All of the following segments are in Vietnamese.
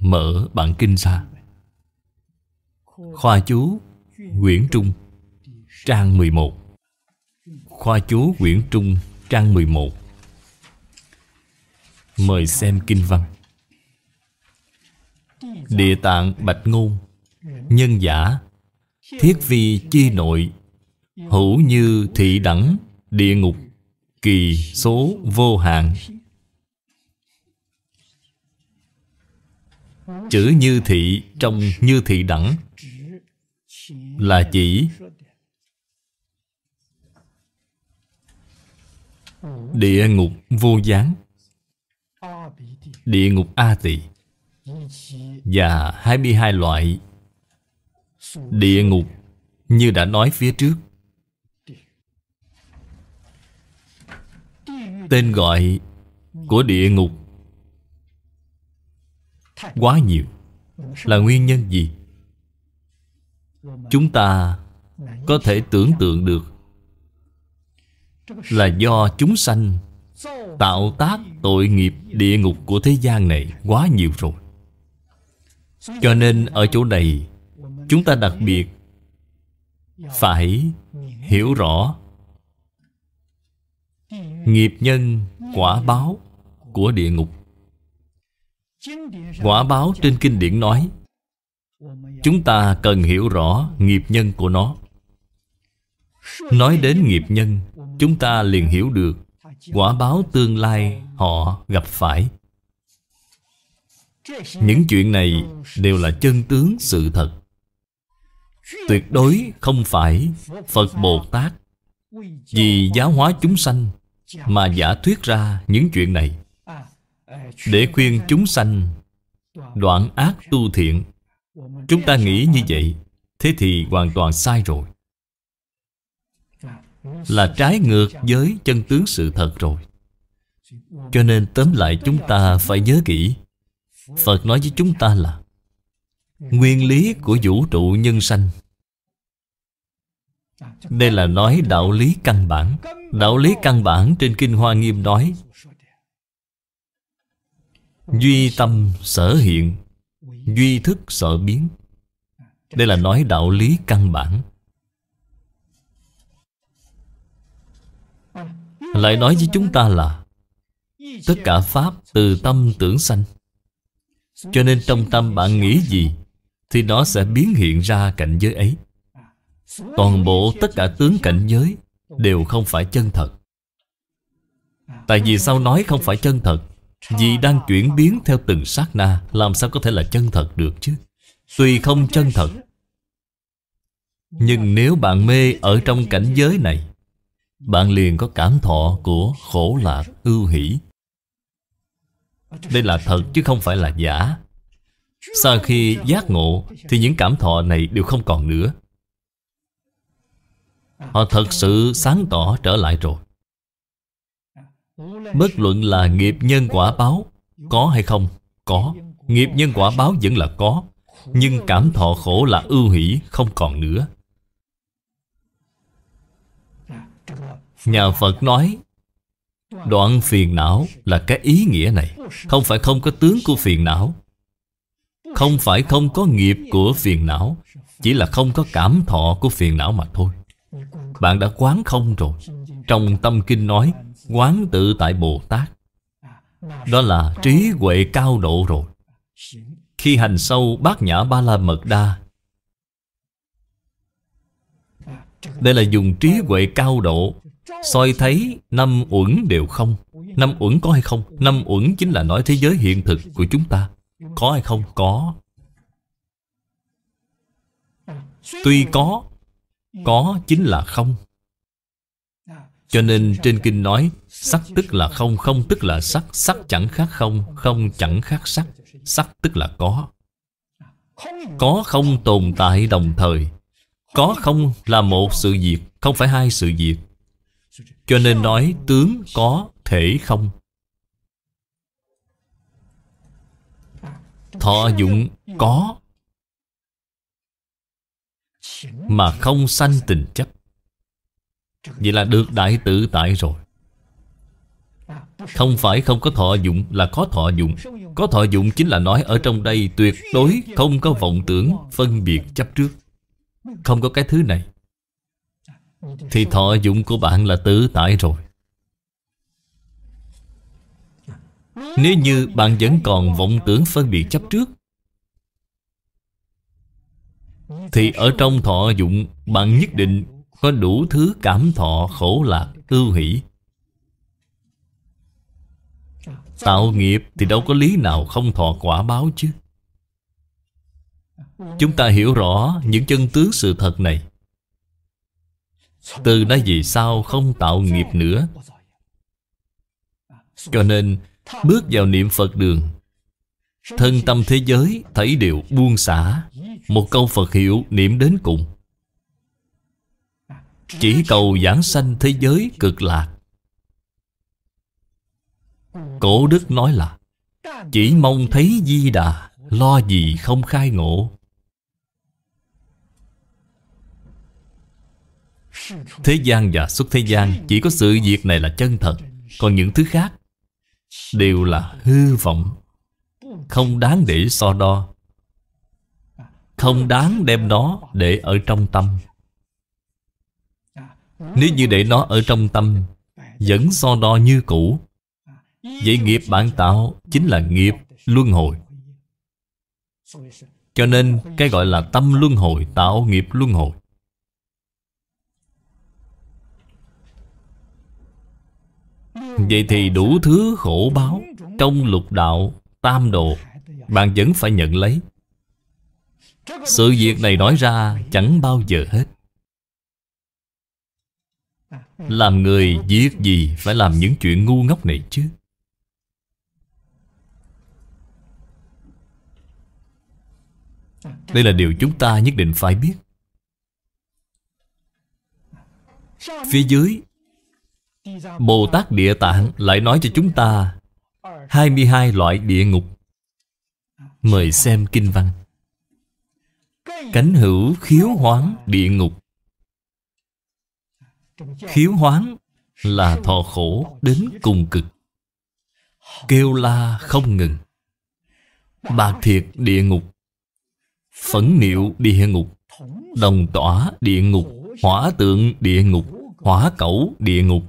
mở bản kinh ra Khoa chú Nguyễn Trung Trang 11 Khoa chú Nguyễn Trung Trang 11 Mời xem kinh văn Địa tạng bạch ngôn Nhân giả Thiết vi chi nội Hữu như thị đẳng Địa ngục Kỳ số vô hạn Chữ như thị trong như thị đẳng Là chỉ Địa ngục vô gián Địa ngục A tỳ Và 22 loại Địa ngục Như đã nói phía trước Tên gọi của địa ngục quá nhiều là nguyên nhân gì chúng ta có thể tưởng tượng được là do chúng sanh tạo tác tội nghiệp địa ngục của thế gian này quá nhiều rồi cho nên ở chỗ này chúng ta đặc biệt phải hiểu rõ nghiệp nhân quả báo của địa ngục Quả báo trên kinh điển nói Chúng ta cần hiểu rõ nghiệp nhân của nó Nói đến nghiệp nhân Chúng ta liền hiểu được Quả báo tương lai họ gặp phải Những chuyện này đều là chân tướng sự thật Tuyệt đối không phải Phật Bồ Tát Vì giáo hóa chúng sanh Mà giả thuyết ra những chuyện này để khuyên chúng sanh đoạn ác tu thiện chúng ta nghĩ như vậy thế thì hoàn toàn sai rồi là trái ngược với chân tướng sự thật rồi cho nên tóm lại chúng ta phải nhớ kỹ phật nói với chúng ta là nguyên lý của vũ trụ nhân sanh đây là nói đạo lý căn bản Đạo lý căn bản trên Kinh Hoa Nghiêm nói Duy tâm sở hiện Duy thức sở biến Đây là nói đạo lý căn bản Lại nói với chúng ta là Tất cả Pháp từ tâm tưởng sanh Cho nên trong tâm bạn nghĩ gì Thì nó sẽ biến hiện ra cảnh giới ấy Toàn bộ tất cả tướng cảnh giới Đều không phải chân thật Tại vì sao nói không phải chân thật vì đang chuyển biến theo từng sát na Làm sao có thể là chân thật được chứ Tuy không chân thật Nhưng nếu bạn mê ở trong cảnh giới này Bạn liền có cảm thọ của khổ lạc ưu hỷ Đây là thật chứ không phải là giả Sau khi giác ngộ Thì những cảm thọ này đều không còn nữa Họ thật sự sáng tỏ trở lại rồi Bất luận là nghiệp nhân quả báo Có hay không? Có Nghiệp nhân quả báo vẫn là có Nhưng cảm thọ khổ là ưu hỷ Không còn nữa Nhà Phật nói Đoạn phiền não là cái ý nghĩa này Không phải không có tướng của phiền não Không phải không có nghiệp của phiền não Chỉ là không có cảm thọ của phiền não mà thôi Bạn đã quán không rồi trong tâm kinh nói Quán tự tại Bồ Tát Đó là trí huệ cao độ rồi Khi hành sâu bát nhã ba la mật đa Đây là dùng trí huệ cao độ soi thấy năm uẩn đều không năm uẩn có hay không năm uẩn chính là nói thế giới hiện thực của chúng ta có hay không có tuy có có chính là không cho nên trên kinh nói Sắc tức là không, không tức là sắc Sắc chẳng khác không, không chẳng khác sắc Sắc tức là có Có không tồn tại đồng thời Có không là một sự việc Không phải hai sự việc Cho nên nói tướng có thể không Thọ dụng có Mà không sanh tình chấp Vậy là được đại tự tại rồi Không phải không có thọ dụng là có thọ dụng Có thọ dụng chính là nói ở trong đây tuyệt đối không có vọng tưởng phân biệt chấp trước Không có cái thứ này Thì thọ dụng của bạn là tự tại rồi Nếu như bạn vẫn còn vọng tưởng phân biệt chấp trước Thì ở trong thọ dụng bạn nhất định có đủ thứ cảm thọ khổ lạc ưu hỷ tạo nghiệp thì đâu có lý nào không thọ quả báo chứ chúng ta hiểu rõ những chân tướng sự thật này từ nay về sau không tạo nghiệp nữa cho nên bước vào niệm phật đường thân tâm thế giới thấy đều buông xả một câu phật hiệu niệm đến cùng chỉ cầu giảng sanh thế giới cực lạc Cổ đức nói là Chỉ mong thấy di đà Lo gì không khai ngộ Thế gian và xuất thế gian Chỉ có sự việc này là chân thật Còn những thứ khác Đều là hư vọng Không đáng để so đo Không đáng đem nó để ở trong tâm nếu như để nó ở trong tâm Vẫn so đo như cũ Vậy nghiệp bạn tạo Chính là nghiệp luân hồi Cho nên cái gọi là tâm luân hồi Tạo nghiệp luân hồi Vậy thì đủ thứ khổ báo Trong lục đạo tam đồ Bạn vẫn phải nhận lấy Sự việc này nói ra chẳng bao giờ hết làm người giết gì phải làm những chuyện ngu ngốc này chứ Đây là điều chúng ta nhất định phải biết Phía dưới Bồ Tát Địa Tạng lại nói cho chúng ta 22 loại địa ngục Mời xem kinh văn Cánh hữu khiếu hoáng địa ngục Khiếu hoán là thọ khổ đến cùng cực Kêu la không ngừng Bạc thiệt địa ngục Phẫn niệu địa ngục Đồng tỏa địa ngục Hỏa tượng địa ngục Hỏa cẩu địa ngục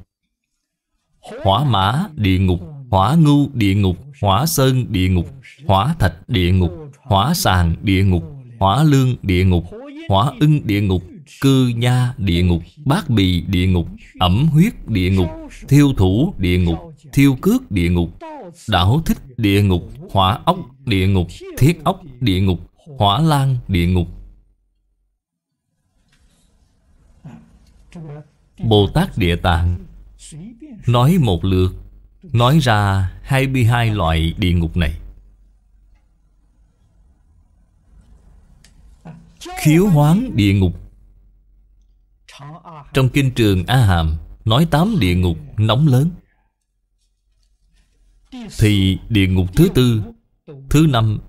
Hỏa mã địa ngục Hỏa ngưu địa ngục Hỏa sơn địa ngục Hỏa thạch địa ngục Hỏa sàn địa ngục Hỏa lương địa ngục Hỏa ưng địa ngục cư nha địa ngục, bát bì địa ngục, ẩm huyết địa ngục, thiêu thủ địa ngục, thiêu cước địa ngục, đảo thích địa ngục, hỏa ốc địa ngục, thiết ốc địa ngục, hỏa lan địa ngục. Bồ Tát Địa Tạng nói một lượt, nói ra 22 loại địa ngục này. Khiếu hoán địa ngục trong kinh trường A Hàm Nói tám địa ngục nóng lớn Thì địa ngục thứ tư Thứ năm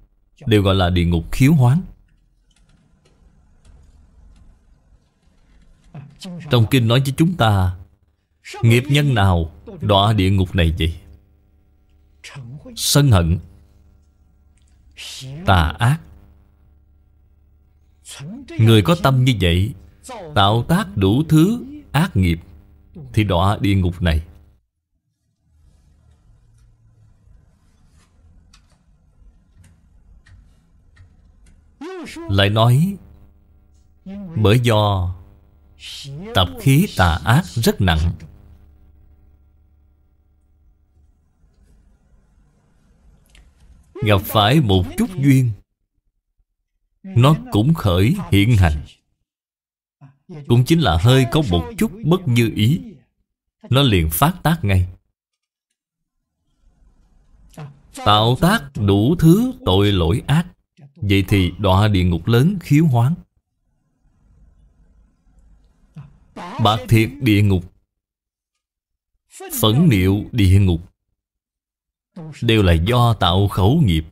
Đều gọi là địa ngục khiếu hoán Trong kinh nói với chúng ta Nghiệp nhân nào đọa địa ngục này vậy Sân hận Tà ác Người có tâm như vậy Tạo tác đủ thứ ác nghiệp Thì đọa địa ngục này Lại nói Bởi do Tập khí tà ác rất nặng Gặp phải một chút duyên Nó cũng khởi hiện hành cũng chính là hơi có một chút bất như ý Nó liền phát tác ngay Tạo tác đủ thứ tội lỗi ác Vậy thì đọa địa ngục lớn khiếu hoáng Bạc thiệt địa ngục Phẫn niệu địa ngục Đều là do tạo khẩu nghiệp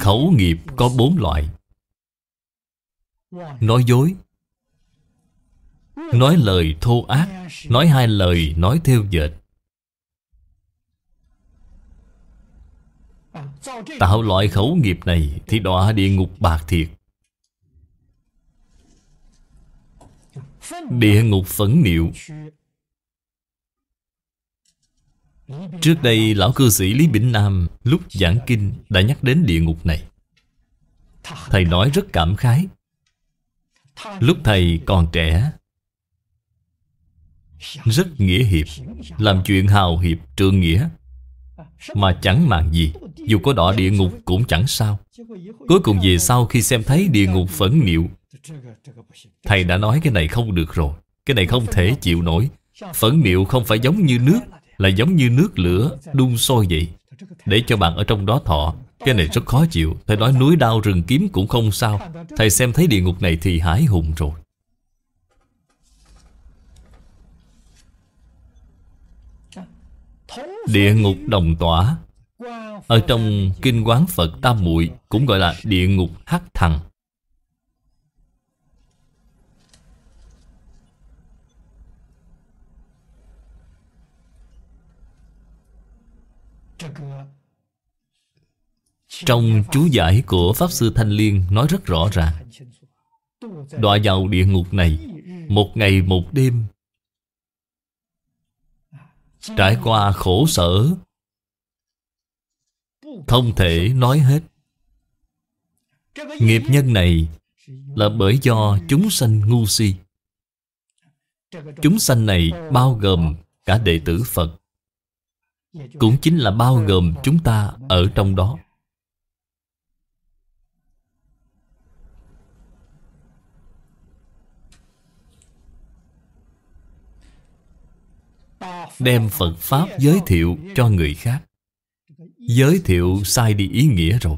Khẩu nghiệp có bốn loại Nói dối Nói lời thô ác Nói hai lời nói theo dệt Tạo loại khẩu nghiệp này Thì đọa địa ngục bạc thiệt Địa ngục phẫn niệu Trước đây lão cư sĩ Lý Bỉnh Nam Lúc giảng kinh đã nhắc đến địa ngục này Thầy nói rất cảm khái Lúc thầy còn trẻ Rất nghĩa hiệp Làm chuyện hào hiệp trượng nghĩa Mà chẳng màng gì Dù có đỏ địa ngục cũng chẳng sao Cuối cùng về sau khi xem thấy địa ngục phẫn niệu Thầy đã nói cái này không được rồi Cái này không thể chịu nổi Phẫn niệu không phải giống như nước Là giống như nước lửa đun sôi vậy Để cho bạn ở trong đó thọ cái này rất khó chịu Thầy nói núi đao rừng kiếm cũng không sao Thầy xem thấy địa ngục này thì hãi hùng rồi Địa ngục đồng tỏa Ở trong Kinh Quán Phật Tam Muội Cũng gọi là địa ngục hắc thằng trong chú giải của Pháp Sư Thanh Liên nói rất rõ ràng Đọa vào địa ngục này Một ngày một đêm Trải qua khổ sở Không thể nói hết Nghiệp nhân này Là bởi do chúng sanh ngu si Chúng sanh này bao gồm cả đệ tử Phật Cũng chính là bao gồm chúng ta ở trong đó đem Phật Pháp giới thiệu cho người khác Giới thiệu sai đi ý nghĩa rồi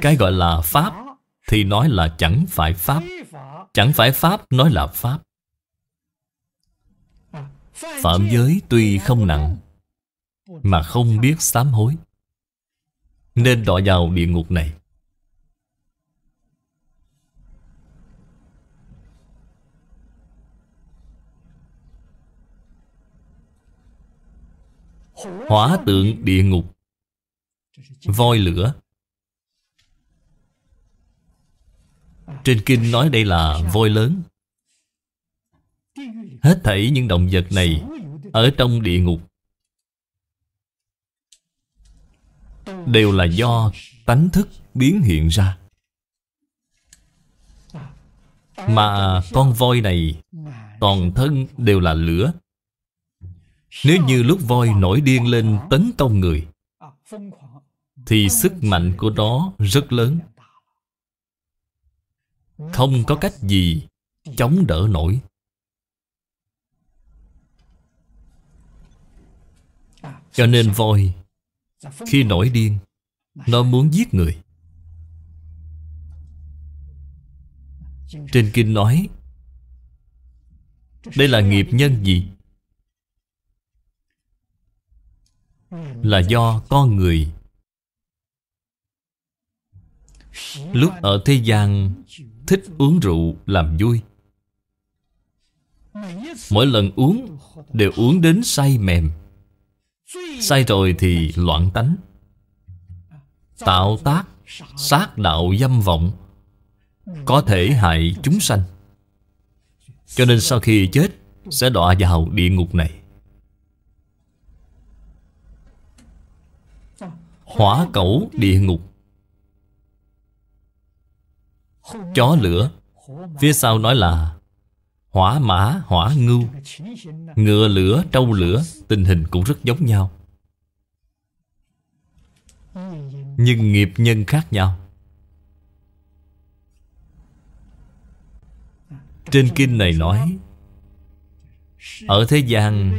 Cái gọi là Pháp Thì nói là chẳng phải Pháp Chẳng phải Pháp nói là Pháp Phạm giới tuy không nặng Mà không biết sám hối Nên đọa vào địa ngục này Hỏa tượng địa ngục Voi lửa Trên kinh nói đây là voi lớn Hết thảy những động vật này Ở trong địa ngục Đều là do tánh thức biến hiện ra Mà con voi này Toàn thân đều là lửa nếu như lúc voi nổi điên lên tấn công người Thì sức mạnh của nó rất lớn Không có cách gì chống đỡ nổi Cho nên voi Khi nổi điên Nó muốn giết người Trên kinh nói Đây là nghiệp nhân gì là do con người lúc ở thế gian thích uống rượu làm vui mỗi lần uống đều uống đến say mềm say rồi thì loạn tánh tạo tác sát đạo dâm vọng có thể hại chúng sanh cho nên sau khi chết sẽ đọa vào địa ngục này hỏa cẩu địa ngục chó lửa phía sau nói là hỏa mã hỏa ngưu ngựa lửa trâu lửa tình hình cũng rất giống nhau nhưng nghiệp nhân khác nhau trên kinh này nói ở thế gian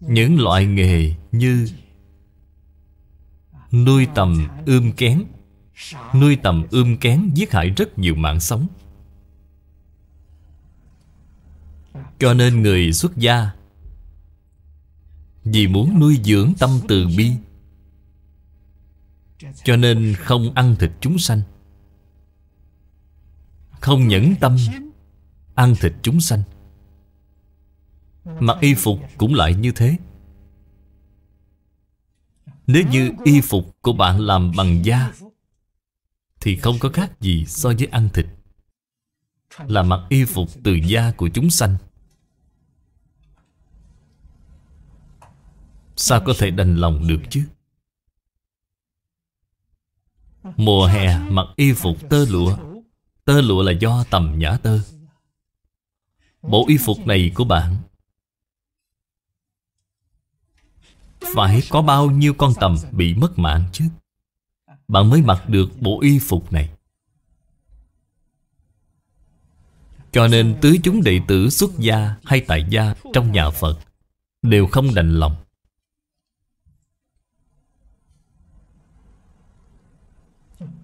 những loại nghề như Nuôi tầm ươm kén Nuôi tầm ươm kén giết hại rất nhiều mạng sống Cho nên người xuất gia Vì muốn nuôi dưỡng tâm từ bi Cho nên không ăn thịt chúng sanh Không nhẫn tâm Ăn thịt chúng sanh Mặc y phục cũng lại như thế nếu như y phục của bạn làm bằng da Thì không có khác gì so với ăn thịt Là mặc y phục từ da của chúng sanh Sao có thể đành lòng được chứ Mùa hè mặc y phục tơ lụa Tơ lụa là do tầm nhã tơ Bộ y phục này của bạn Phải có bao nhiêu con tầm bị mất mạng chứ Bạn mới mặc được bộ y phục này Cho nên tứ chúng đệ tử xuất gia hay tại gia trong nhà Phật Đều không đành lòng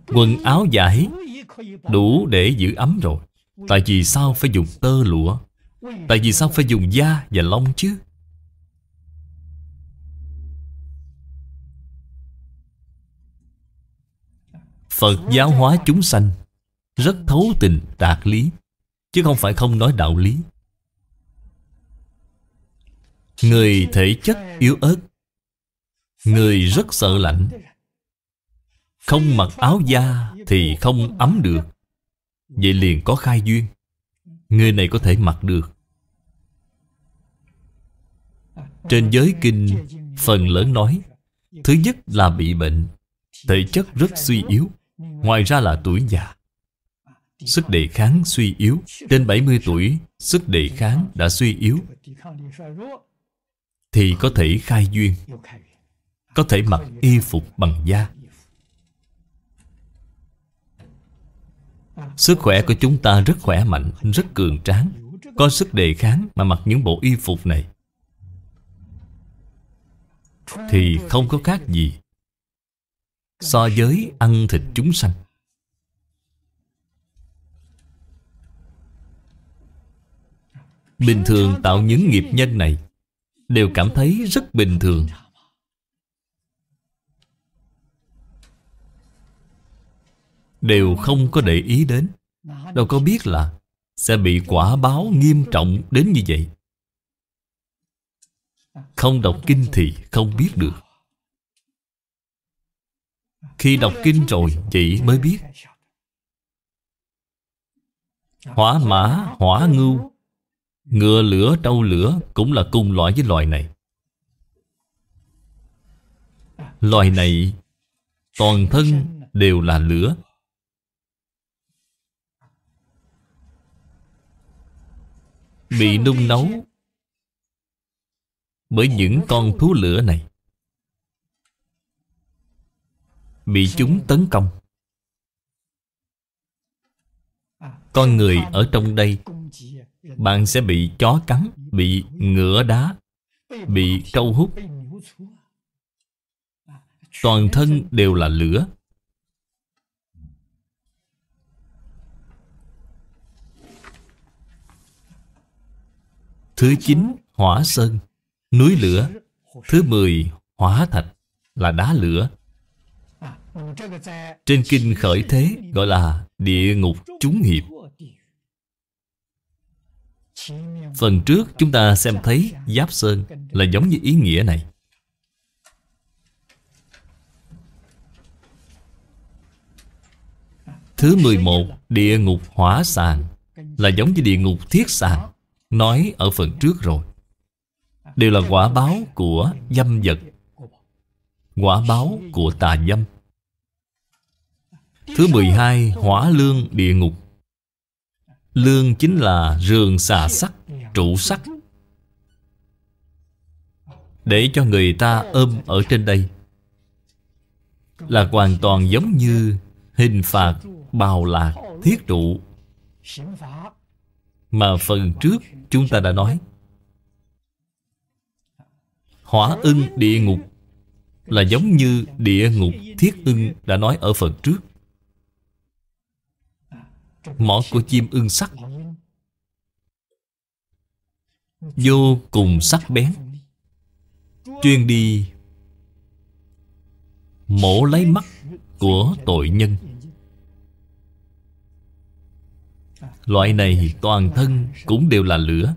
Quần áo giải đủ để giữ ấm rồi Tại vì sao phải dùng tơ lụa Tại vì sao phải dùng da và lông chứ Phật giáo hóa chúng sanh Rất thấu tình đạt lý Chứ không phải không nói đạo lý Người thể chất yếu ớt Người rất sợ lạnh Không mặc áo da thì không ấm được Vậy liền có khai duyên Người này có thể mặc được Trên giới kinh Phần lớn nói Thứ nhất là bị bệnh Thể chất rất suy yếu Ngoài ra là tuổi già Sức đề kháng suy yếu Trên 70 tuổi Sức đề kháng đã suy yếu Thì có thể khai duyên Có thể mặc y phục bằng da Sức khỏe của chúng ta rất khỏe mạnh Rất cường tráng Có sức đề kháng mà mặc những bộ y phục này Thì không có khác gì so với ăn thịt chúng sanh. Bình thường tạo những nghiệp nhân này đều cảm thấy rất bình thường. Đều không có để ý đến. Đâu có biết là sẽ bị quả báo nghiêm trọng đến như vậy. Không đọc kinh thì không biết được. Khi đọc kinh rồi chị mới biết Hỏa mã, hỏa ngưu Ngựa lửa, trâu lửa Cũng là cùng loại với loài này Loài này Toàn thân đều là lửa Bị nung nấu Bởi những con thú lửa này bị chúng tấn công con người ở trong đây bạn sẽ bị chó cắn bị ngựa đá bị trâu hút toàn thân đều là lửa thứ chín hỏa sơn núi lửa thứ mười hỏa thạch là đá lửa trên kinh khởi thế gọi là địa ngục chúng nghiệp Phần trước chúng ta xem thấy Giáp Sơn là giống như ý nghĩa này Thứ 11 Địa ngục hỏa sàn Là giống như địa ngục thiết sàn Nói ở phần trước rồi Đều là quả báo của dâm vật Quả báo của tà dâm Thứ 12 Hỏa lương địa ngục Lương chính là rường xà sắt, trụ sắt Để cho người ta ôm ở trên đây Là hoàn toàn giống như hình phạt, bào lạc, thiết trụ Mà phần trước chúng ta đã nói Hỏa ưng địa ngục Là giống như địa ngục thiết ưng đã nói ở phần trước mỏ của chim ưng sắc vô cùng sắc bén chuyên đi mổ lấy mắt của tội nhân loại này toàn thân cũng đều là lửa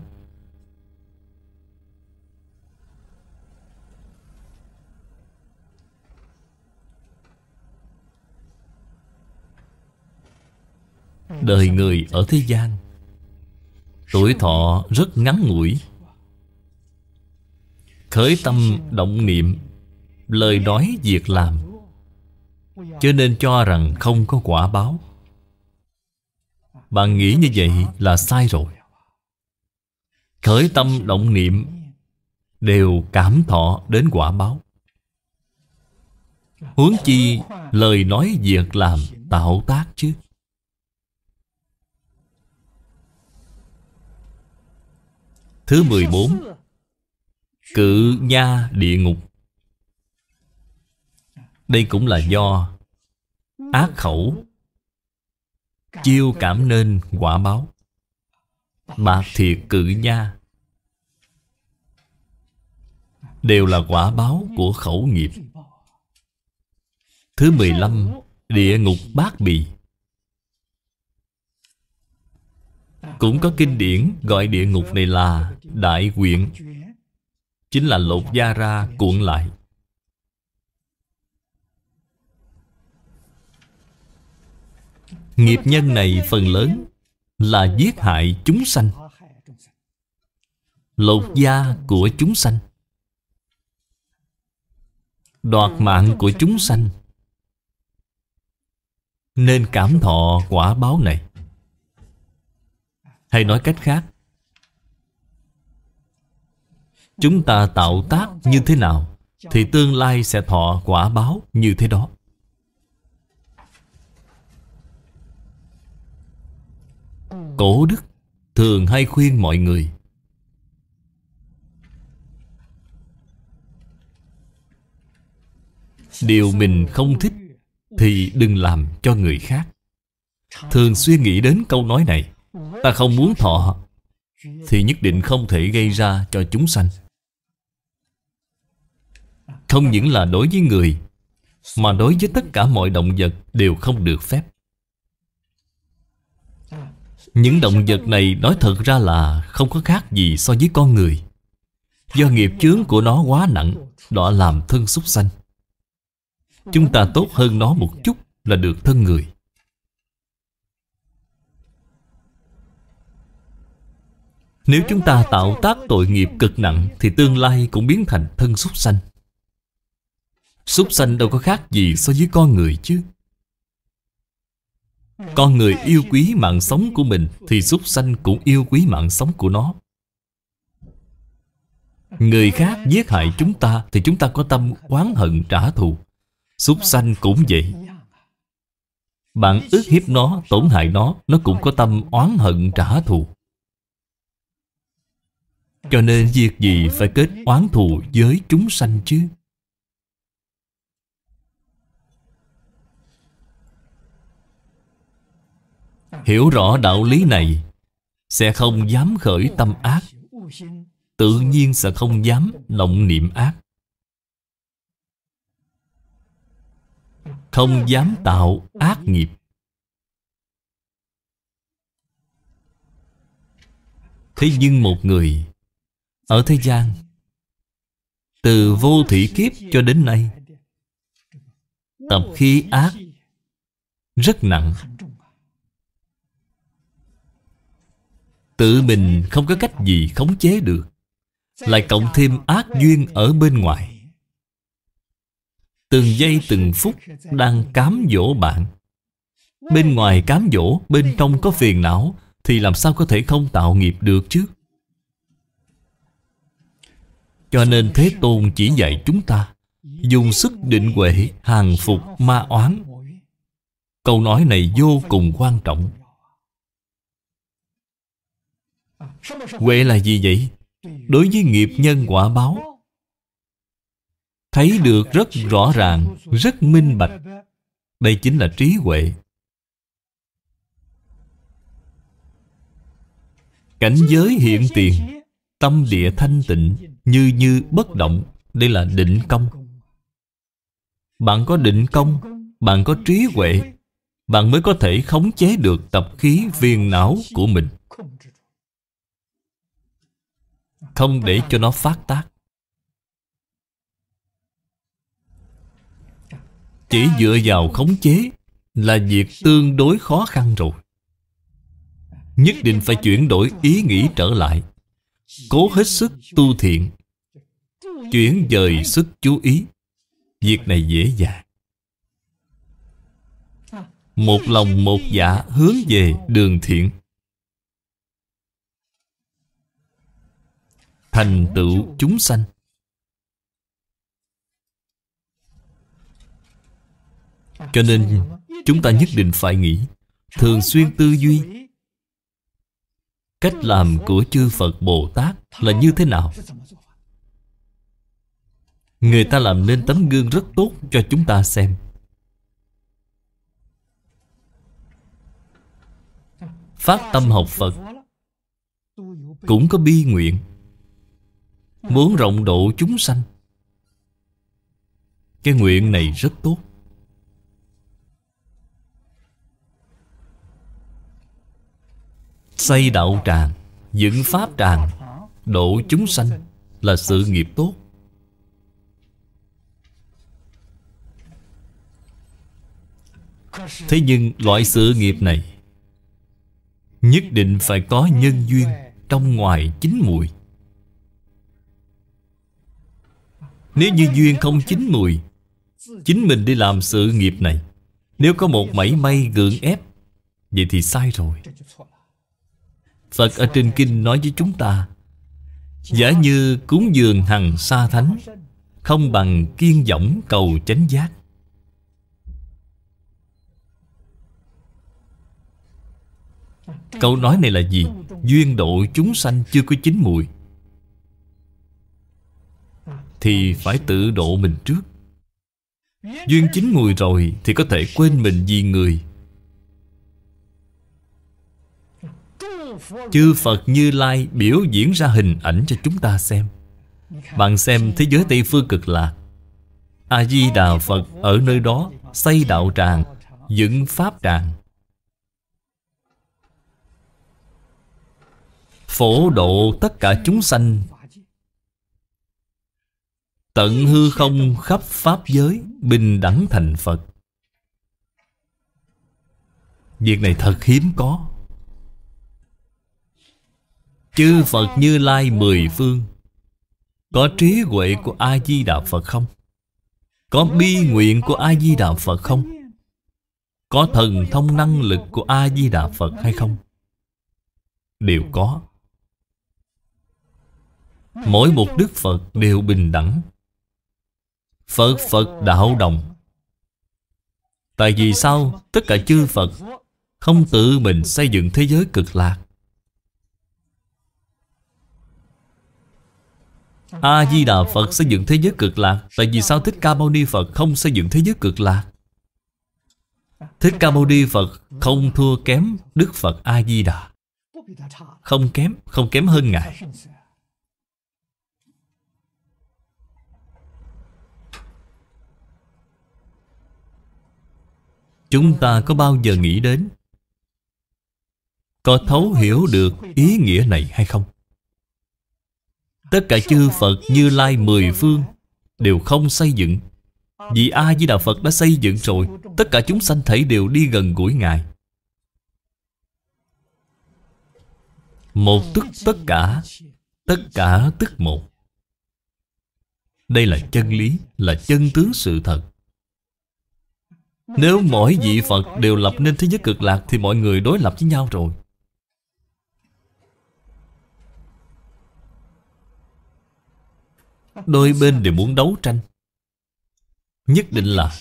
Đời người ở thế gian Tuổi thọ rất ngắn ngủi Khởi tâm động niệm Lời nói việc làm Cho nên cho rằng không có quả báo Bạn nghĩ như vậy là sai rồi Khởi tâm động niệm Đều cảm thọ đến quả báo Huống chi lời nói việc làm tạo tác chứ Thứ 14 Cự nha địa ngục Đây cũng là do Ác khẩu Chiêu cảm nên quả báo Bạc thiệt cự nha Đều là quả báo của khẩu nghiệp Thứ 15 Địa ngục bát bị Cũng có kinh điển gọi địa ngục này là Đại quyện Chính là lột da ra cuộn lại Nghiệp nhân này phần lớn là giết hại chúng sanh Lột da của chúng sanh Đoạt mạng của chúng sanh Nên cảm thọ quả báo này hay nói cách khác Chúng ta tạo tác như thế nào Thì tương lai sẽ thọ quả báo như thế đó Cổ đức thường hay khuyên mọi người Điều mình không thích Thì đừng làm cho người khác Thường suy nghĩ đến câu nói này Ta không muốn thọ Thì nhất định không thể gây ra cho chúng sanh Không những là đối với người Mà đối với tất cả mọi động vật đều không được phép Những động vật này nói thật ra là không có khác gì so với con người Do nghiệp chướng của nó quá nặng Đó làm thân xúc sanh Chúng ta tốt hơn nó một chút là được thân người Nếu chúng ta tạo tác tội nghiệp cực nặng Thì tương lai cũng biến thành thân súc sanh Súc sanh đâu có khác gì so với con người chứ Con người yêu quý mạng sống của mình Thì súc sanh cũng yêu quý mạng sống của nó Người khác giết hại chúng ta Thì chúng ta có tâm oán hận trả thù Súc sanh cũng vậy Bạn ức hiếp nó, tổn hại nó Nó cũng có tâm oán hận trả thù cho nên việc gì phải kết oán thù với chúng sanh chứ Hiểu rõ đạo lý này Sẽ không dám khởi tâm ác Tự nhiên sẽ không dám động niệm ác Không dám tạo ác nghiệp Thế nhưng một người ở thế gian Từ vô thủy kiếp cho đến nay Tập khí ác Rất nặng Tự mình không có cách gì khống chế được Lại cộng thêm ác duyên ở bên ngoài Từng giây từng phút đang cám dỗ bạn Bên ngoài cám dỗ Bên trong có phiền não Thì làm sao có thể không tạo nghiệp được chứ cho nên Thế Tôn chỉ dạy chúng ta Dùng sức định huệ hàng phục ma oán Câu nói này vô cùng quan trọng Huệ là gì vậy? Đối với nghiệp nhân quả báo Thấy được rất rõ ràng, rất minh bạch Đây chính là trí huệ Cảnh giới hiện tiền Tâm địa thanh tịnh như như bất động Đây là định công Bạn có định công Bạn có trí huệ Bạn mới có thể khống chế được tập khí viên não của mình Không để cho nó phát tác Chỉ dựa vào khống chế Là việc tương đối khó khăn rồi Nhất định phải chuyển đổi ý nghĩ trở lại Cố hết sức tu thiện Chuyển dời sức chú ý Việc này dễ dàng Một lòng một dạ hướng về đường thiện Thành tựu chúng sanh Cho nên chúng ta nhất định phải nghĩ Thường xuyên tư duy Cách làm của chư Phật Bồ Tát là như thế nào Người ta làm nên tấm gương rất tốt cho chúng ta xem Phát tâm học Phật Cũng có bi nguyện Muốn rộng độ chúng sanh Cái nguyện này rất tốt Xây đạo tràng Dựng pháp tràng Độ chúng sanh Là sự nghiệp tốt Thế nhưng loại sự nghiệp này Nhất định phải có nhân duyên Trong ngoài chín mùi Nếu như duyên không chín mùi Chính mình đi làm sự nghiệp này Nếu có một mảy may gượng ép Vậy thì sai rồi Phật ở trên kinh nói với chúng ta Giả như cúng dường hằng sa thánh Không bằng kiên dõng cầu chánh giác Câu nói này là gì? Duyên độ chúng sanh chưa có chín mùi Thì phải tự độ mình trước Duyên chín mùi rồi Thì có thể quên mình vì người Chư Phật Như Lai biểu diễn ra hình ảnh cho chúng ta xem Bạn xem thế giới Tây Phương cực lạc A-di-đà Phật ở nơi đó Xây đạo tràng Dựng pháp tràng Phổ độ tất cả chúng sanh Tận hư không khắp Pháp giới Bình đẳng thành Phật Việc này thật hiếm có Chư Phật như lai mười phương Có trí huệ của A-di-đà Phật không? Có bi nguyện của A-di-đà Phật không? Có thần thông năng lực của A-di-đà Phật hay không? Đều có Mỗi một Đức Phật đều bình đẳng Phật Phật đạo đồng Tại vì sao tất cả chư Phật Không tự mình xây dựng thế giới cực lạc A-di-đà Phật xây dựng thế giới cực lạc Tại vì sao Thích Ca Mâu Ni Phật không xây dựng thế giới cực lạc Thích Ca Mâu Ni Phật không thua kém Đức Phật A-di-đà Không kém, không kém hơn Ngài Chúng ta có bao giờ nghĩ đến Có thấu hiểu được ý nghĩa này hay không? Tất cả chư Phật như Lai mười phương Đều không xây dựng Vì A-di-đà Phật đã xây dựng rồi Tất cả chúng sanh thể đều đi gần gũi Ngài Một tức tất cả Tất cả tức một Đây là chân lý Là chân tướng sự thật nếu mỗi vị Phật đều lập nên thế giới cực lạc Thì mọi người đối lập với nhau rồi Đôi bên đều muốn đấu tranh Nhất định là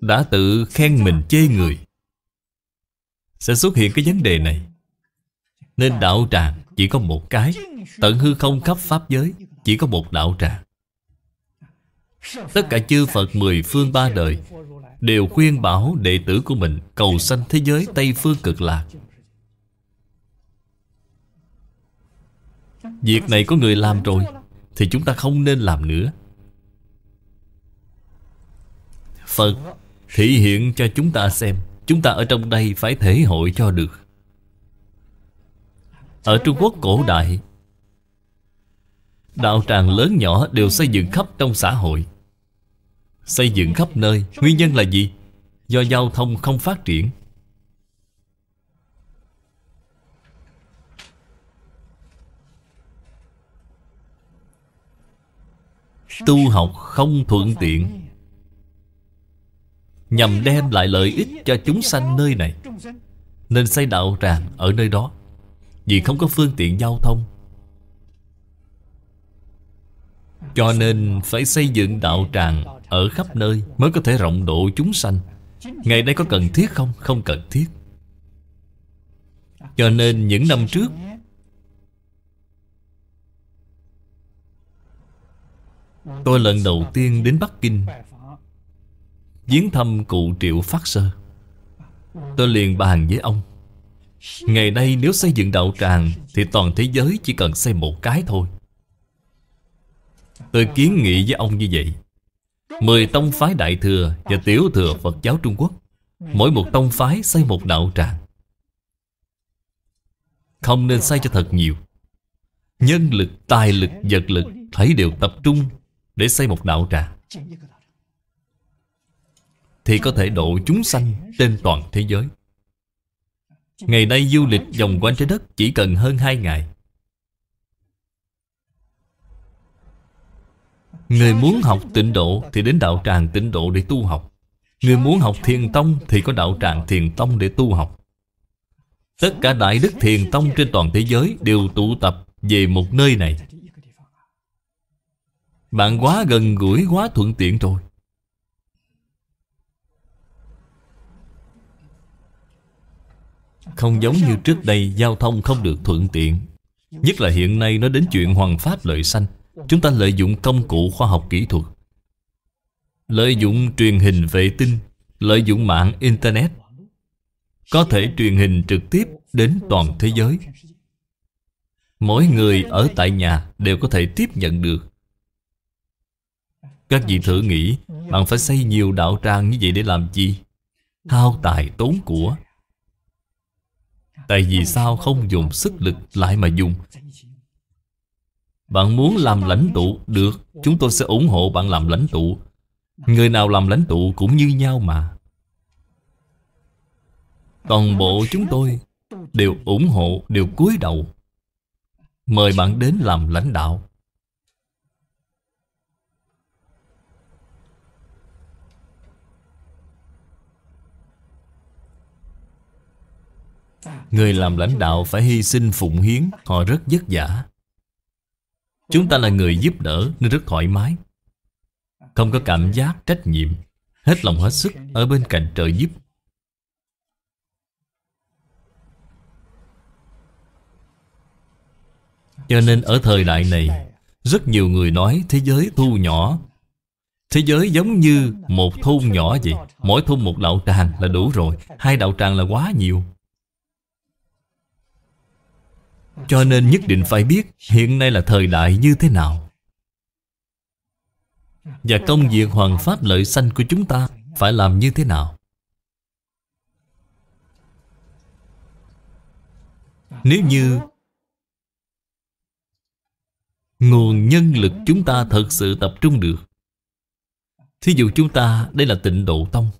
Đã tự khen mình chê người Sẽ xuất hiện cái vấn đề này Nên đạo tràng chỉ có một cái Tận hư không khắp Pháp giới Chỉ có một đạo tràng Tất cả chư Phật mười phương ba đời Đều khuyên bảo đệ tử của mình Cầu sanh thế giới Tây Phương cực lạc Việc này có người làm rồi Thì chúng ta không nên làm nữa Phật thể hiện cho chúng ta xem Chúng ta ở trong đây phải thể hội cho được Ở Trung Quốc cổ đại Đạo tràng lớn nhỏ đều xây dựng khắp trong xã hội Xây dựng khắp nơi Nguyên nhân là gì? Do giao thông không phát triển Tu học không thuận tiện Nhằm đem lại lợi ích cho chúng sanh nơi này Nên xây đạo tràng ở nơi đó Vì không có phương tiện giao thông Cho nên phải xây dựng đạo tràng ở khắp nơi Mới có thể rộng độ chúng sanh Ngày nay có cần thiết không? Không cần thiết Cho nên những năm trước Tôi lần đầu tiên đến Bắc Kinh Viếng thăm cụ Triệu Phát Sơ Tôi liền bàn với ông Ngày nay nếu xây dựng đạo tràng Thì toàn thế giới chỉ cần xây một cái thôi Tôi kiến nghị với ông như vậy Mười tông phái Đại Thừa và Tiểu Thừa Phật giáo Trung Quốc Mỗi một tông phái xây một đạo tràng Không nên xây cho thật nhiều Nhân lực, tài lực, vật lực hãy đều tập trung để xây một đạo tràng Thì có thể độ chúng sanh trên toàn thế giới Ngày nay du lịch vòng quanh trái đất chỉ cần hơn 2 ngày Người muốn học tịnh độ Thì đến đạo tràng tịnh độ để tu học Người muốn học thiền tông Thì có đạo tràng thiền tông để tu học Tất cả đại đức thiền tông trên toàn thế giới Đều tụ tập về một nơi này Bạn quá gần gũi quá thuận tiện rồi Không giống như trước đây Giao thông không được thuận tiện Nhất là hiện nay nó đến chuyện hoàng pháp lợi sanh Chúng ta lợi dụng công cụ khoa học kỹ thuật Lợi dụng truyền hình vệ tinh Lợi dụng mạng Internet Có thể truyền hình trực tiếp đến toàn thế giới Mỗi người ở tại nhà đều có thể tiếp nhận được Các vị thử nghĩ Bạn phải xây nhiều đạo trang như vậy để làm gì? Thao tài tốn của Tại vì sao không dùng sức lực lại mà dùng bạn muốn làm lãnh tụ Được Chúng tôi sẽ ủng hộ bạn làm lãnh tụ Người nào làm lãnh tụ cũng như nhau mà Toàn bộ chúng tôi Đều ủng hộ Đều cúi đầu Mời bạn đến làm lãnh đạo Người làm lãnh đạo phải hy sinh phụng hiến Họ rất vất vả Chúng ta là người giúp đỡ nên rất thoải mái Không có cảm giác trách nhiệm Hết lòng hết sức ở bên cạnh trợ giúp Cho nên ở thời đại này Rất nhiều người nói thế giới thu nhỏ Thế giới giống như một thôn nhỏ vậy Mỗi thôn một đạo tràng là đủ rồi Hai đạo tràng là quá nhiều cho nên nhất định phải biết hiện nay là thời đại như thế nào Và công việc hoàn pháp lợi sanh của chúng ta phải làm như thế nào Nếu như Nguồn nhân lực chúng ta thật sự tập trung được Thí dụ chúng ta đây là tịnh độ tông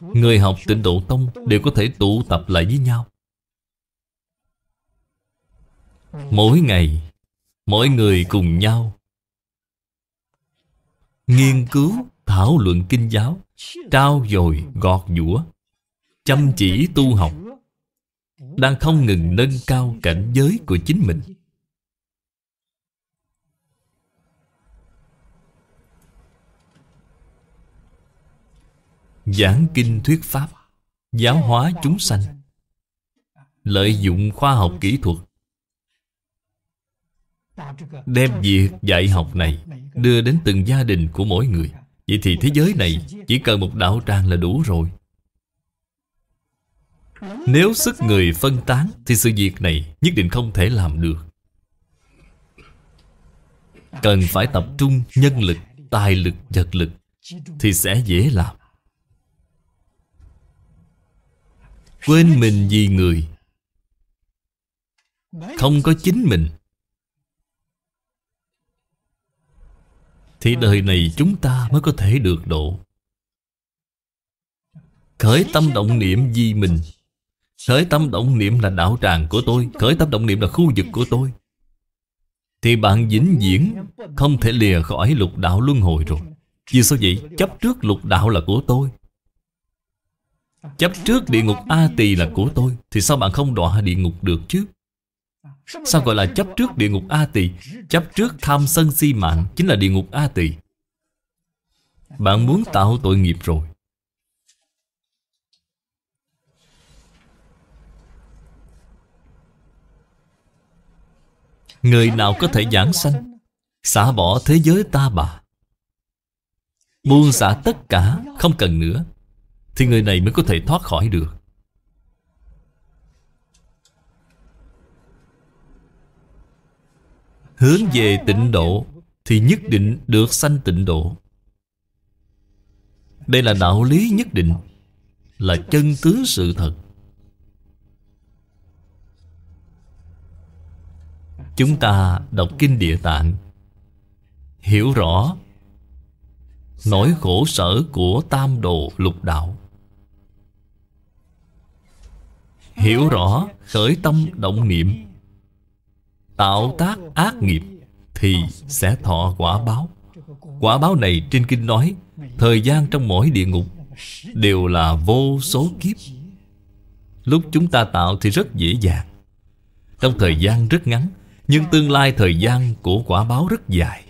Người học tịnh độ tông đều có thể tụ tập lại với nhau Mỗi ngày Mỗi người cùng nhau Nghiên cứu Thảo luận kinh giáo Trao dồi gọt giũa Chăm chỉ tu học Đang không ngừng nâng cao cảnh giới của chính mình Giảng kinh thuyết pháp Giáo hóa chúng sanh Lợi dụng khoa học kỹ thuật Đem việc dạy học này Đưa đến từng gia đình của mỗi người Vậy thì thế giới này Chỉ cần một đạo tràng là đủ rồi Nếu sức người phân tán Thì sự việc này nhất định không thể làm được Cần phải tập trung nhân lực Tài lực, vật lực Thì sẽ dễ làm Quên mình vì người Không có chính mình Thì đời này chúng ta mới có thể được độ Khởi tâm động niệm vì mình Khởi tâm động niệm là đạo tràng của tôi Khởi tâm động niệm là khu vực của tôi Thì bạn vĩnh viễn Không thể lìa khỏi lục đạo luân hồi rồi Vì sao vậy? Chấp trước lục đạo là của tôi Chấp trước địa ngục A Tỳ là của tôi Thì sao bạn không đọa địa ngục được chứ? Sao gọi là chấp trước địa ngục A tỳ Chấp trước tham sân si mạng Chính là địa ngục A tỳ Bạn muốn tạo tội nghiệp rồi Người nào có thể giảng sanh Xả bỏ thế giới ta bà Buông xả tất cả Không cần nữa Thì người này mới có thể thoát khỏi được Hướng về tịnh độ Thì nhất định được sanh tịnh độ Đây là đạo lý nhất định Là chân tướng sự thật Chúng ta đọc Kinh Địa Tạng Hiểu rõ Nỗi khổ sở của tam đồ lục đạo Hiểu rõ khởi tâm động niệm Tạo tác ác nghiệp Thì sẽ thọ quả báo Quả báo này trên kinh nói Thời gian trong mỗi địa ngục Đều là vô số kiếp Lúc chúng ta tạo thì rất dễ dàng Trong thời gian rất ngắn Nhưng tương lai thời gian của quả báo rất dài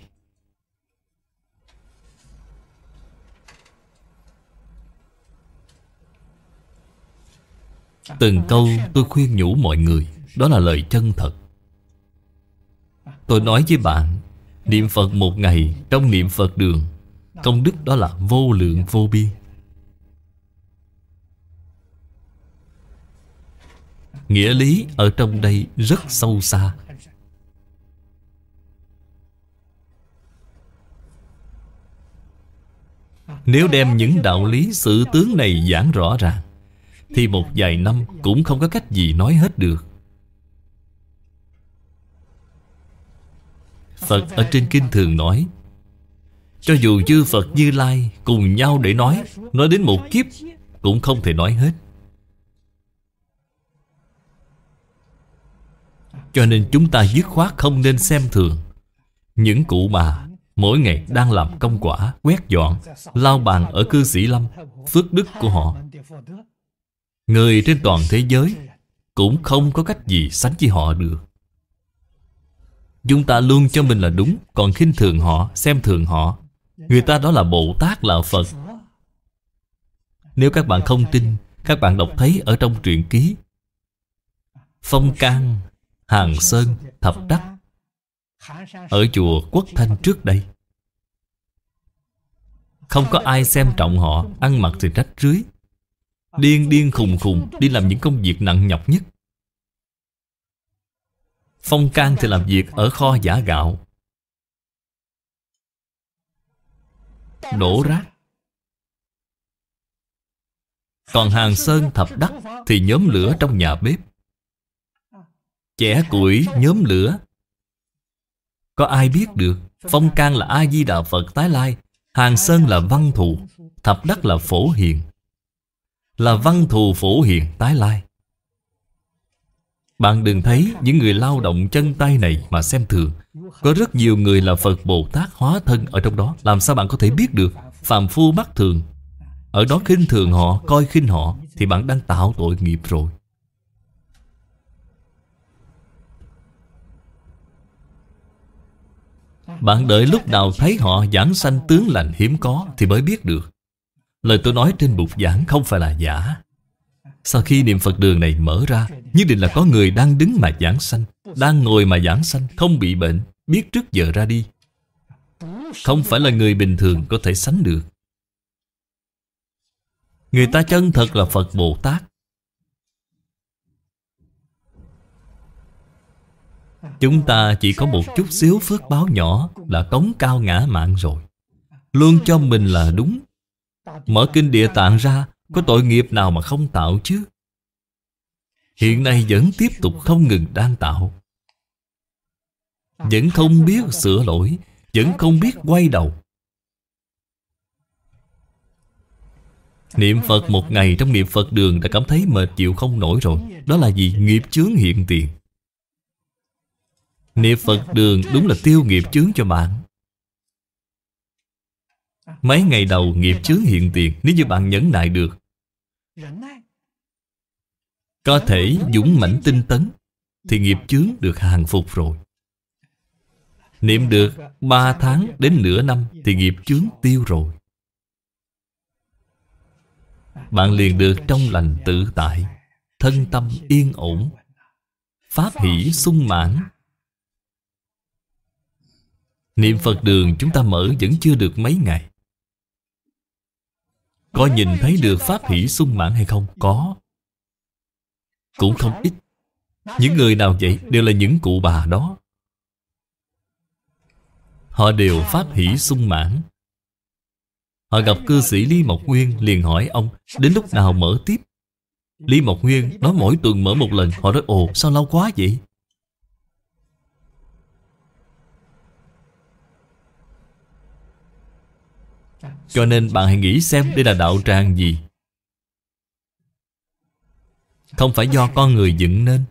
Từng câu tôi khuyên nhủ mọi người Đó là lời chân thật Tôi nói với bạn Niệm Phật một ngày Trong niệm Phật đường Công đức đó là vô lượng vô biên Nghĩa lý ở trong đây rất sâu xa Nếu đem những đạo lý sự tướng này giảng rõ ràng Thì một vài năm cũng không có cách gì nói hết được Phật ở trên kinh thường nói Cho dù chư Phật Như Lai cùng nhau để nói Nói đến một kiếp cũng không thể nói hết Cho nên chúng ta dứt khoát không nên xem thường Những cụ bà mỗi ngày đang làm công quả, quét dọn, lao bàn ở cư sĩ lâm, phước đức của họ. Người trên toàn thế giới cũng không có cách gì sánh với họ được. Chúng ta luôn cho mình là đúng Còn khinh thường họ, xem thường họ Người ta đó là Bồ Tát, là Phật Nếu các bạn không tin Các bạn đọc thấy ở trong truyện ký Phong Can, Hàng Sơn, Thập Đắc Ở chùa Quốc Thanh trước đây Không có ai xem trọng họ Ăn mặc thì rách rưới Điên điên khùng khùng Đi làm những công việc nặng nhọc nhất Phong can thì làm việc ở kho giả gạo Đổ rác Còn hàng sơn thập đắc Thì nhóm lửa trong nhà bếp Chẻ củi nhóm lửa Có ai biết được Phong can là A-di-đà Phật tái lai Hàng sơn là văn thù Thập đắc là phổ hiền Là văn thù phổ hiền tái lai bạn đừng thấy những người lao động chân tay này mà xem thường Có rất nhiều người là Phật Bồ Tát hóa thân ở trong đó Làm sao bạn có thể biết được phàm phu mắt thường Ở đó khinh thường họ, coi khinh họ Thì bạn đang tạo tội nghiệp rồi Bạn đợi lúc nào thấy họ giảng sanh tướng lành hiếm có Thì mới biết được Lời tôi nói trên bục giảng không phải là giả sau khi niệm Phật đường này mở ra Nhất định là có người đang đứng mà giảng sanh Đang ngồi mà giảng sanh Không bị bệnh Biết trước giờ ra đi Không phải là người bình thường có thể sánh được Người ta chân thật là Phật Bồ Tát Chúng ta chỉ có một chút xíu phước báo nhỏ Là cống cao ngã mạng rồi Luôn cho mình là đúng Mở kinh địa tạng ra có tội nghiệp nào mà không tạo chứ Hiện nay vẫn tiếp tục không ngừng đang tạo Vẫn không biết sửa lỗi Vẫn không biết quay đầu Niệm Phật một ngày trong niệm Phật đường đã cảm thấy mệt chịu không nổi rồi Đó là gì? Nghiệp chướng hiện tiền Niệm Phật đường đúng là tiêu nghiệp chướng cho bạn Mấy ngày đầu nghiệp chướng hiện tiền Nếu như bạn nhẫn nại được Có thể dũng mãnh tinh tấn Thì nghiệp chướng được hàng phục rồi Niệm được 3 tháng đến nửa năm Thì nghiệp chướng tiêu rồi Bạn liền được trong lành tự tại Thân tâm yên ổn Pháp hỷ sung mãn Niệm Phật đường chúng ta mở vẫn chưa được mấy ngày có nhìn thấy được pháp hỷ sung mãn hay không? Có Cũng không ít Những người nào vậy đều là những cụ bà đó Họ đều pháp hỷ sung mãn Họ gặp cư sĩ Lý Mộc Nguyên liền hỏi ông Đến lúc nào mở tiếp Lý Mộc Nguyên nói mỗi tuần mở một lần Họ nói ồ sao lâu quá vậy Cho nên bạn hãy nghĩ xem đây là đạo tràng gì Không phải do con người dựng nên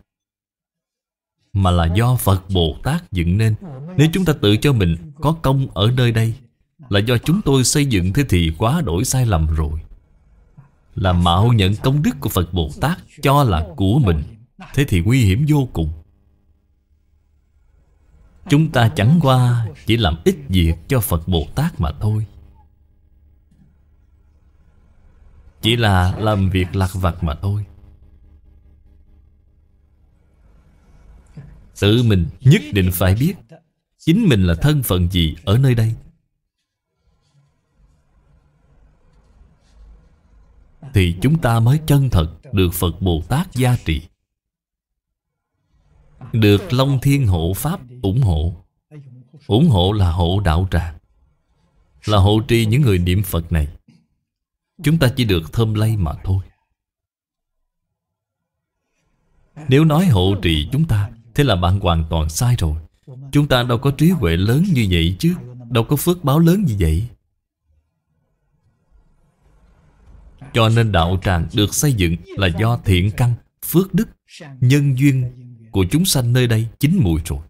Mà là do Phật Bồ Tát dựng nên Nếu chúng ta tự cho mình có công ở nơi đây Là do chúng tôi xây dựng thế thì quá đổi sai lầm rồi Là mạo nhận công đức của Phật Bồ Tát cho là của mình Thế thì nguy hiểm vô cùng Chúng ta chẳng qua chỉ làm ít việc cho Phật Bồ Tát mà thôi Chỉ là làm việc lạc vặt mà thôi Tự mình nhất định phải biết Chính mình là thân phận gì ở nơi đây Thì chúng ta mới chân thật Được Phật Bồ Tát gia trị Được Long Thiên Hộ Pháp ủng hộ ủng hộ là hộ đạo tràng là hộ trì những người niệm Phật này Chúng ta chỉ được thơm lây mà thôi Nếu nói hộ trì chúng ta Thế là bạn hoàn toàn sai rồi Chúng ta đâu có trí huệ lớn như vậy chứ Đâu có phước báo lớn như vậy Cho nên đạo tràng được xây dựng Là do thiện căn, phước đức Nhân duyên của chúng sanh nơi đây Chín mùi rồi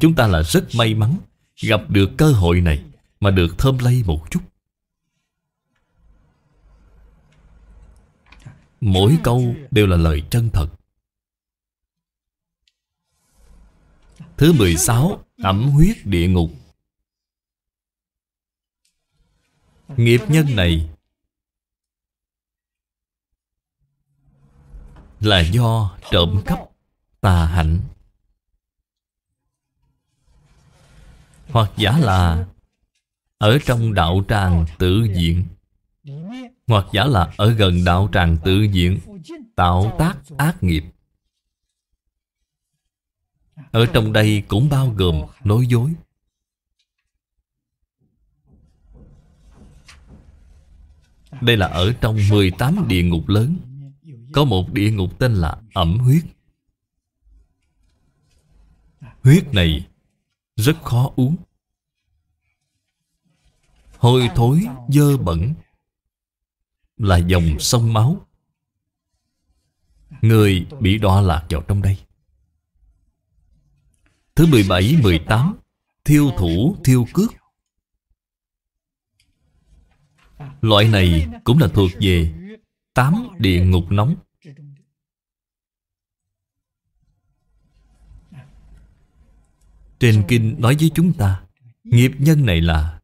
Chúng ta là rất may mắn Gặp được cơ hội này Mà được thơm lây một chút Mỗi câu đều là lời chân thật Thứ 16 Ẩm huyết địa ngục Nghiệp nhân này Là do trộm cắp tà hạnh Hoặc giả là Ở trong đạo tràng tự diện hoặc giả là ở gần đạo tràng tự diện Tạo tác ác nghiệp Ở trong đây cũng bao gồm nói dối Đây là ở trong 18 địa ngục lớn Có một địa ngục tên là ẩm huyết Huyết này rất khó uống Hôi thối, dơ bẩn là dòng sông máu Người bị đọa lạc vào trong đây Thứ 17, 18 Thiêu thủ, thiêu cước Loại này cũng là thuộc về Tám địa ngục nóng Trên kinh nói với chúng ta Nghiệp nhân này là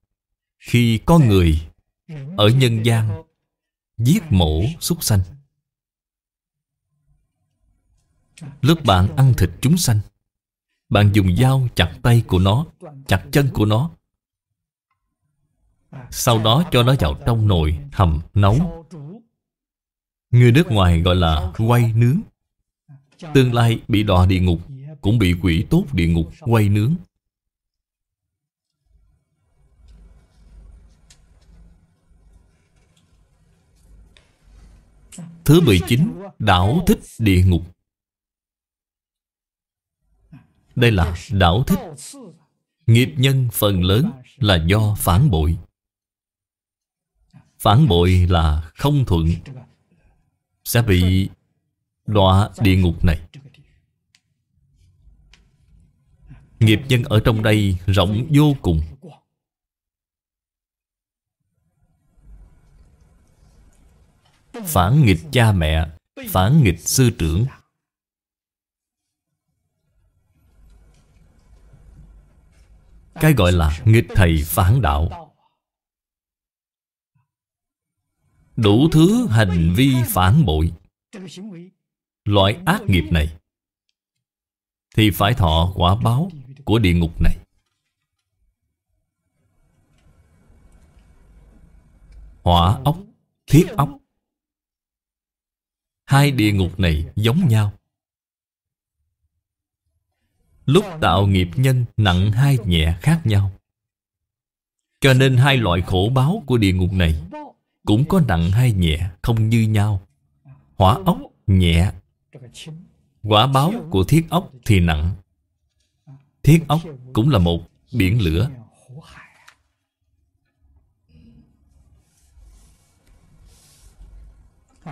Khi có người Ở nhân gian giết mổ súc sanh Lúc bạn ăn thịt chúng sanh Bạn dùng dao chặt tay của nó Chặt chân của nó Sau đó cho nó vào trong nồi Hầm nấu Người nước ngoài gọi là quay nướng Tương lai bị đọa địa ngục Cũng bị quỷ tốt địa ngục quay nướng Thứ 19 Đảo thích địa ngục Đây là đảo thích Nghiệp nhân phần lớn là do phản bội Phản bội là không thuận Sẽ bị đọa địa ngục này Nghiệp nhân ở trong đây rộng vô cùng phản nghịch cha mẹ phản nghịch sư trưởng cái gọi là nghịch thầy phản đạo đủ thứ hành vi phản bội loại ác nghiệp này thì phải thọ quả báo của địa ngục này hỏa ốc thiết ốc Hai địa ngục này giống nhau Lúc tạo nghiệp nhân nặng hai nhẹ khác nhau Cho nên hai loại khổ báo của địa ngục này Cũng có nặng hay nhẹ không như nhau Hỏa ốc nhẹ Quả báo của thiết ốc thì nặng Thiết ốc cũng là một biển lửa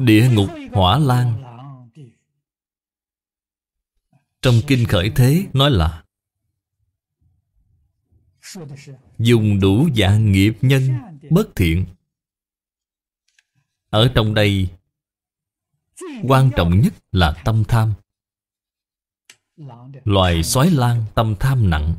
Địa ngục hỏa lan Trong kinh khởi thế nói là Dùng đủ dạng nghiệp nhân bất thiện Ở trong đây Quan trọng nhất là tâm tham Loài sói lan tâm tham nặng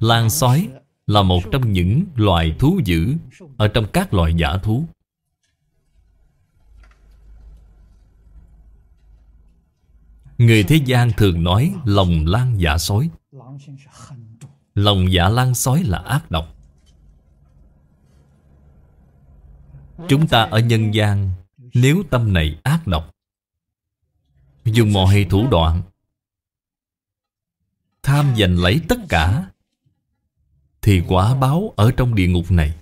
Lan sói là một trong những loài thú dữ ở trong các loài giả thú. Người thế gian thường nói lòng lan giả dạ sói. Lòng giả dạ lan sói là ác độc. Chúng ta ở nhân gian nếu tâm này ác độc Dùng mọi thủ đoạn Tham giành lấy tất cả thì quả báo ở trong địa ngục này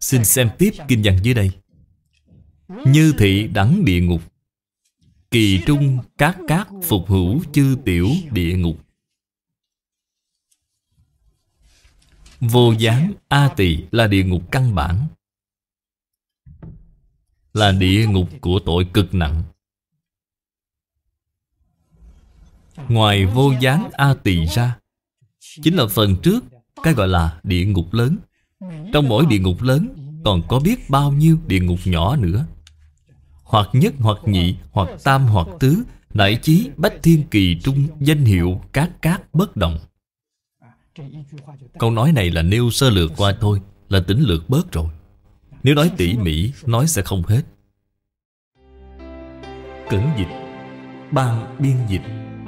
Xin xem tiếp kinh văn dưới đây Như thị đẳng địa ngục Kỳ trung các cát phục hữu chư tiểu địa ngục Vô gián A tỳ là địa ngục căn bản Là địa ngục của tội cực nặng Ngoài vô gián A tỳ ra Chính là phần trước Cái gọi là địa ngục lớn Trong mỗi địa ngục lớn Còn có biết bao nhiêu địa ngục nhỏ nữa Hoặc nhất hoặc nhị Hoặc tam hoặc tứ Đại chí bách thiên kỳ trung Danh hiệu các cát bất động Câu nói này là nêu sơ lược qua thôi Là tính lược bớt rồi Nếu nói tỉ mỉ Nói sẽ không hết Cẩn dịch Ban biên dịch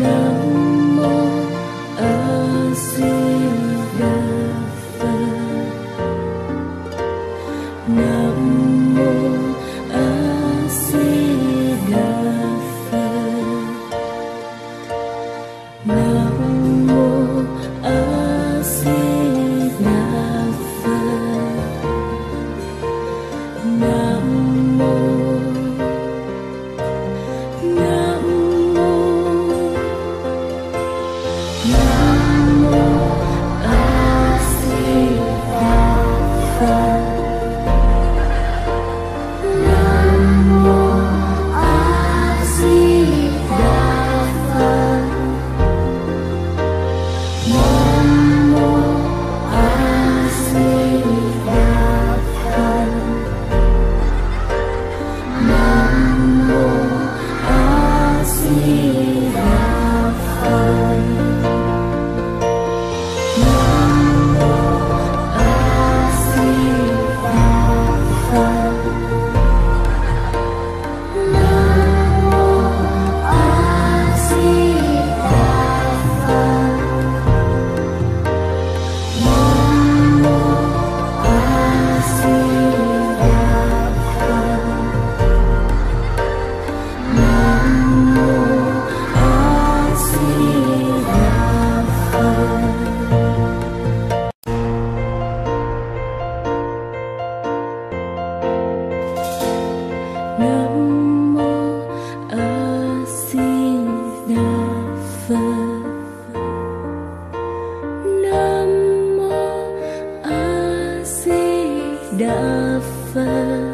now. 分。